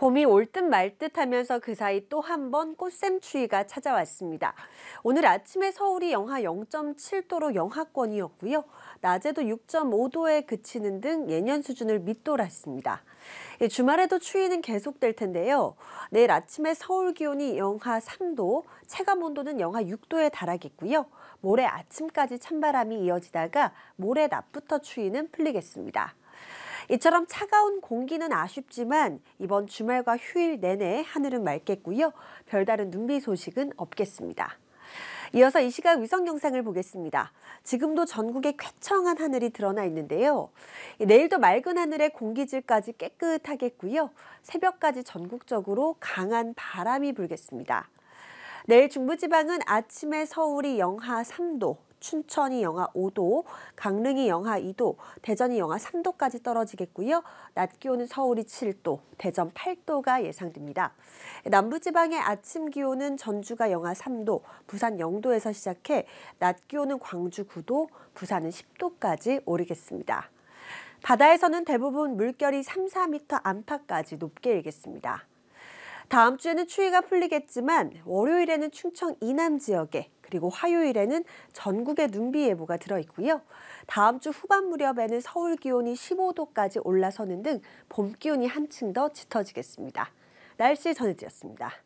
봄이 올 듯 말듯 하면서 그 사이 또 한 번 꽃샘추위가 찾아왔습니다. 오늘 아침에 서울이 영하 0.7도로 영하권이었고요. 낮에도 6.5도에 그치는 등 예년 수준을 밑돌았습니다. 예, 주말에도 추위는 계속될 텐데요. 내일 아침에 서울 기온이 영하 3도, 체감 온도는 영하 6도에 달하겠고요. 모레 아침까지 찬바람이 이어지다가 모레 낮부터 추위는 풀리겠습니다. 이처럼 차가운 공기는 아쉽지만 이번 주말과 휴일 내내 하늘은 맑겠고요. 별다른 눈비 소식은 없겠습니다. 이어서 이 시각 위성 영상을 보겠습니다. 지금도 전국에 쾌청한 하늘이 드러나 있는데요. 내일도 맑은 하늘에 공기질까지 깨끗하겠고요. 새벽까지 전국적으로 강한 바람이 불겠습니다. 내일 중부지방은 아침에 서울이 영하 3도, 춘천이 영하 5도, 강릉이 영하 2도, 대전이 영하 3도까지 떨어지겠고요. 낮 기온은 서울이 7도, 대전 8도가 예상됩니다. 남부지방의 아침 기온은 전주가 영하 3도, 부산 0도에서 시작해 낮 기온은 광주 9도, 부산은 10도까지 오르겠습니다. 바다에서는 대부분 물결이 3, 4m 안팎까지 높게 일겠습니다. 다음 주에는 추위가 풀리겠지만 월요일에는 충청 이남 지역에 그리고 화요일에는 전국에 눈비 예보가 들어 있고요. 다음 주 후반 무렵에는 서울 기온이 15도까지 올라서는 등 봄 기온이 한층 더 짙어지겠습니다. 날씨 전해드렸습니다.